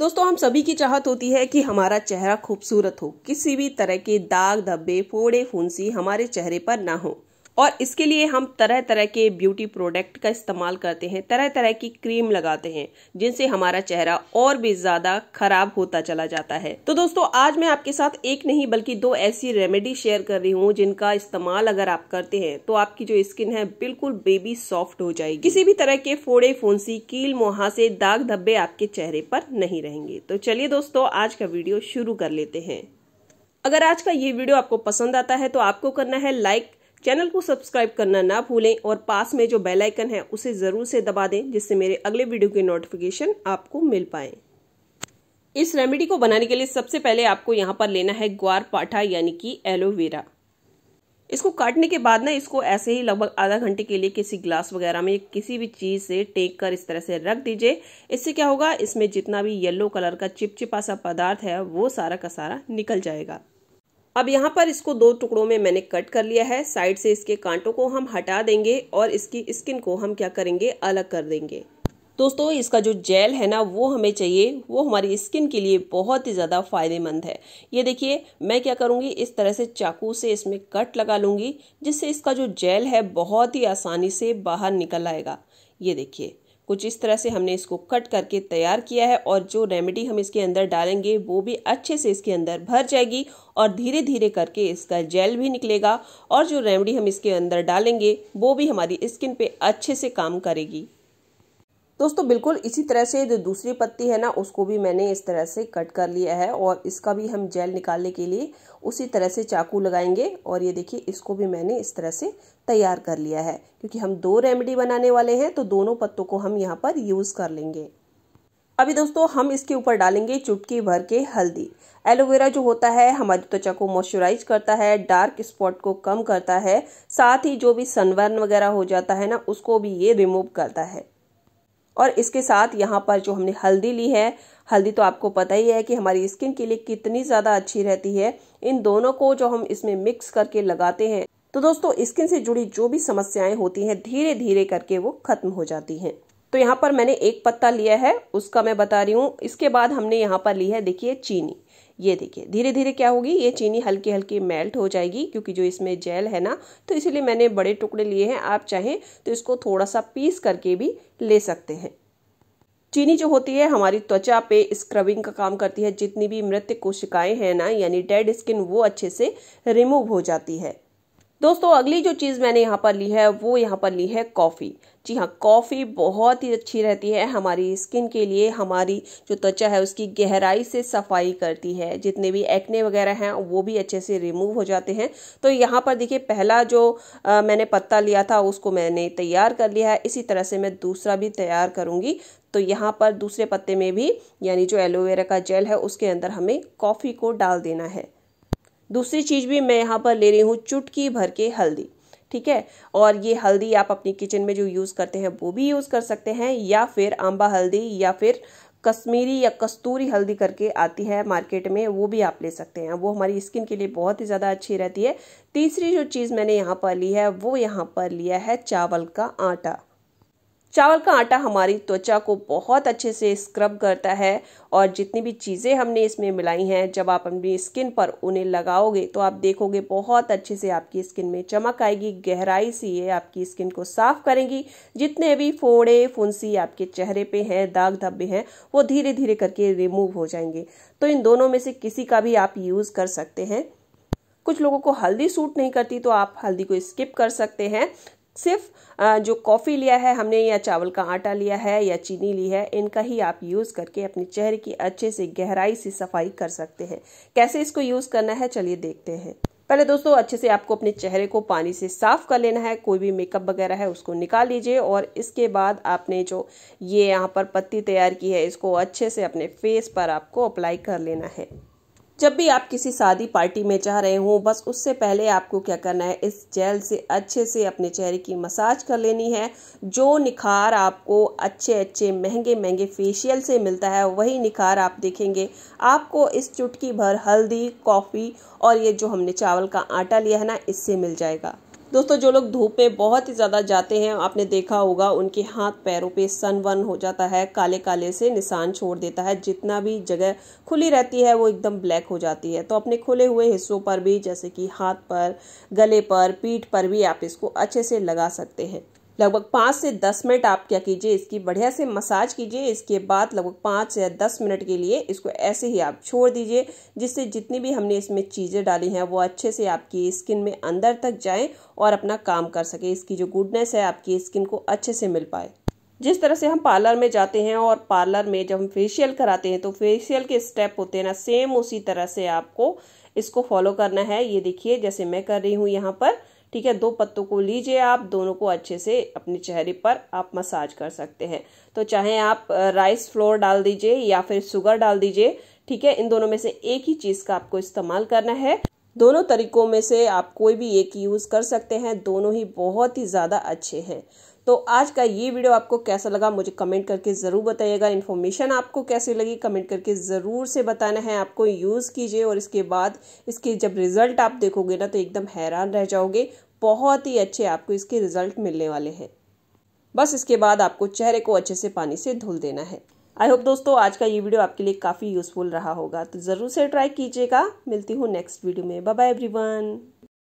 दोस्तों हम सभी की चाहत होती है कि हमारा चेहरा खूबसूरत हो किसी भी तरह के दाग धब्बे फोड़े फुंसी हमारे चेहरे पर ना हो और इसके लिए हम तरह तरह के ब्यूटी प्रोडक्ट का इस्तेमाल करते हैं तरह तरह की क्रीम लगाते हैं जिनसे हमारा चेहरा और भी ज्यादा खराब होता चला जाता है तो दोस्तों आज मैं आपके साथ एक नहीं बल्कि दो ऐसी रेमेडी शेयर कर रही हूँ जिनका इस्तेमाल अगर आप करते हैं तो आपकी जो स्किन है बिल्कुल बेबी सॉफ्ट हो जाएगी किसी भी तरह के फोड़े फोंसी कील मुहा से दाग धब्बे आपके चेहरे पर नहीं रहेंगे तो चलिए दोस्तों आज का वीडियो शुरू कर लेते हैं अगर आज का ये वीडियो आपको पसंद आता है तो आपको करना है लाइक चैनल को सब्सक्राइब करना ना भूलें और पास में जो बेल आइकन है उसे ज़रूर से दबा दें जिससे मेरे अगले वीडियो के नोटिफिकेशन आपको मिल पाए इस रेमेडी को बनाने के लिए सबसे पहले आपको यहाँ पर लेना है ग्वार पाठा यानी कि एलोवेरा इसको काटने के बाद ना इसको ऐसे ही लगभग आधा घंटे के लिए किसी ग्लास वगैरह में किसी भी चीज़ से टेक कर इस तरह से रख दीजिए इससे क्या होगा इसमें जितना भी येलो कलर का चिपचिपा सा पदार्थ है वो सारा का सारा निकल जाएगा अब यहाँ पर इसको दो टुकड़ों में मैंने कट कर लिया है साइड से इसके कांटों को हम हटा देंगे और इसकी स्किन को हम क्या करेंगे अलग कर देंगे दोस्तों इसका जो जेल है ना वो हमें चाहिए वो हमारी स्किन के लिए बहुत ही ज़्यादा फायदेमंद है ये देखिए मैं क्या करूँगी इस तरह से चाकू से इसमें कट लगा लूँगी जिससे इसका जो जेल है बहुत ही आसानी से बाहर निकल आएगा ये देखिए कुछ इस तरह से हमने इसको कट करके तैयार किया है और जो रेमेडी हम इसके अंदर डालेंगे वो भी अच्छे से इसके अंदर भर जाएगी और धीरे धीरे करके इसका जेल भी निकलेगा और जो रेमेडी हम इसके अंदर डालेंगे वो भी हमारी स्किन पे अच्छे से काम करेगी दोस्तों बिल्कुल इसी तरह से जो दूसरी पत्ती है ना उसको भी मैंने इस तरह से कट कर लिया है और इसका भी हम जेल निकालने के लिए उसी तरह से चाकू लगाएंगे और ये देखिए इसको भी मैंने इस तरह से तैयार कर लिया है क्योंकि हम दो रेमेडी बनाने वाले हैं तो दोनों पत्तों को हम यहाँ पर यूज़ कर लेंगे अभी दोस्तों हम इसके ऊपर डालेंगे चुटकी भर के हल्दी एलोवेरा जो होता है हमारी त्वचा को मॉइस्चराइज करता है डार्क स्पॉट को कम करता है साथ ही जो भी सनबर्न वगैरह हो जाता है ना उसको भी ये रिमूव करता है और इसके साथ यहाँ पर जो हमने हल्दी ली है हल्दी तो आपको पता ही है कि हमारी स्किन के लिए कितनी ज़्यादा अच्छी रहती है इन दोनों को जो हम इसमें मिक्स करके लगाते हैं तो दोस्तों स्किन से जुड़ी जो भी समस्याएं होती हैं धीरे धीरे करके वो खत्म हो जाती हैं तो यहाँ पर मैंने एक पत्ता लिया है उसका मैं बता रही हूँ इसके बाद हमने यहाँ पर ली है देखिए चीनी ये देखिए धीरे धीरे क्या होगी ये चीनी हल्की हल्की मेल्ट हो जाएगी क्योंकि जो इसमें जेल है ना तो इसीलिए मैंने बड़े टुकड़े लिए हैं आप चाहें तो इसको थोड़ा सा पीस करके भी ले सकते हैं चीनी जो होती है हमारी त्वचा पे स्क्रबिंग का काम करती है जितनी भी मृत कोशिकाएं हैं ना यानी डेड स्किन वो अच्छे से रिमूव हो जाती है दोस्तों अगली जो चीज़ मैंने यहाँ पर ली है वो यहाँ पर ली है कॉफ़ी जी हाँ कॉफ़ी बहुत ही अच्छी रहती है हमारी स्किन के लिए हमारी जो त्वचा है उसकी गहराई से सफाई करती है जितने भी एक्ने वगैरह हैं वो भी अच्छे से रिमूव हो जाते हैं तो यहाँ पर देखिए पहला जो आ, मैंने पत्ता लिया था उसको मैंने तैयार कर लिया है इसी तरह से मैं दूसरा भी तैयार करूँगी तो यहाँ पर दूसरे पत्ते में भी यानी जो एलोवेरा का जेल है उसके अंदर हमें कॉफ़ी को डाल देना है दूसरी चीज़ भी मैं यहाँ पर ले रही हूँ चुटकी भर के हल्दी ठीक है और ये हल्दी आप अपनी किचन में जो यूज़ करते हैं वो भी यूज़ कर सकते हैं या फिर आंबा हल्दी या फिर कश्मीरी या कस्तूरी हल्दी करके आती है मार्केट में वो भी आप ले सकते हैं वो हमारी स्किन के लिए बहुत ही ज़्यादा अच्छी रहती है तीसरी जो चीज़ मैंने यहाँ पर ली है वो यहाँ पर लिया है चावल का आटा चावल का आटा हमारी त्वचा को बहुत अच्छे से स्क्रब करता है और जितनी भी चीज़ें हमने इसमें मिलाई हैं जब आप अपनी स्किन पर उन्हें लगाओगे तो आप देखोगे बहुत अच्छे से आपकी स्किन में चमक आएगी गहराई से ये आपकी स्किन को साफ करेंगी जितने भी फोड़े फुंसी आपके चेहरे पे हैं दाग धब्बे हैं वो धीरे धीरे करके रिमूव हो जाएंगे तो इन दोनों में से किसी का भी आप यूज़ कर सकते हैं कुछ लोगों को हल्दी सूट नहीं करती तो आप हल्दी को स्किप कर सकते हैं सिर्फ जो कॉफ़ी लिया है हमने या चावल का आटा लिया है या चीनी ली है इनका ही आप यूज़ करके अपने चेहरे की अच्छे से गहराई से सफाई कर सकते हैं कैसे इसको यूज़ करना है चलिए देखते हैं पहले दोस्तों अच्छे से आपको अपने चेहरे को पानी से साफ कर लेना है कोई भी मेकअप वगैरह है उसको निकाल लीजिए और इसके बाद आपने जो ये यहाँ पर पत्ती तैयार की है इसको अच्छे से अपने फेस पर आपको अप्लाई कर लेना है जब भी आप किसी शादी पार्टी में जा रहे हों बस उससे पहले आपको क्या करना है इस जेल से अच्छे से अपने चेहरे की मसाज कर लेनी है जो निखार आपको अच्छे अच्छे महंगे महंगे फेशियल से मिलता है वही निखार आप देखेंगे आपको इस चुटकी भर हल्दी कॉफ़ी और ये जो हमने चावल का आटा लिया है ना इससे मिल जाएगा दोस्तों जो लोग धूप में बहुत ही ज़्यादा जाते हैं आपने देखा होगा उनके हाथ पैरों पे सन वन हो जाता है काले काले से निशान छोड़ देता है जितना भी जगह खुली रहती है वो एकदम ब्लैक हो जाती है तो अपने खुले हुए हिस्सों पर भी जैसे कि हाथ पर गले पर पीठ पर भी आप इसको अच्छे से लगा सकते हैं लगभग पाँच से दस मिनट आप क्या कीजिए इसकी बढ़िया से मसाज कीजिए इसके बाद लगभग पाँच से दस मिनट के लिए इसको ऐसे ही आप छोड़ दीजिए जिससे जितनी भी हमने इसमें चीज़ें डाली हैं वो अच्छे से आपकी स्किन में अंदर तक जाएं और अपना काम कर सके इसकी जो गुडनेस है आपकी स्किन को अच्छे से मिल पाए जिस तरह से हम पार्लर में जाते हैं और पार्लर में जब हम फेशियल कराते हैं तो फेशियल के स्टेप होते हैं ना सेम उसी तरह से आपको इसको फॉलो करना है ये देखिए जैसे मैं कर रही हूँ यहाँ पर ठीक है दो पत्तों को लीजिए आप दोनों को अच्छे से अपने चेहरे पर आप मसाज कर सकते हैं तो चाहे आप राइस फ्लोर डाल दीजिए या फिर शुगर डाल दीजिए ठीक है इन दोनों में से एक ही चीज का आपको इस्तेमाल करना है दोनों तरीकों में से आप कोई भी एक यूज कर सकते हैं दोनों ही बहुत ही ज्यादा अच्छे हैं तो आज का ये वीडियो आपको कैसा लगा मुझे कमेंट करके ज़रूर बताइएगा इन्फॉर्मेशन आपको कैसी लगी कमेंट करके ज़रूर से बताना है आपको यूज़ कीजिए और इसके बाद इसके जब रिज़ल्ट आप देखोगे ना तो एकदम हैरान रह जाओगे बहुत ही अच्छे आपको इसके रिज़ल्ट मिलने वाले हैं बस इसके बाद आपको चेहरे को अच्छे से पानी से धुल देना है आई होप दोस्तों आज का ये वीडियो आपके लिए काफ़ी यूज़फुल रहा होगा तो ज़रूर से ट्राई कीजिएगा मिलती हूँ नेक्स्ट वीडियो में बाय एवरीवन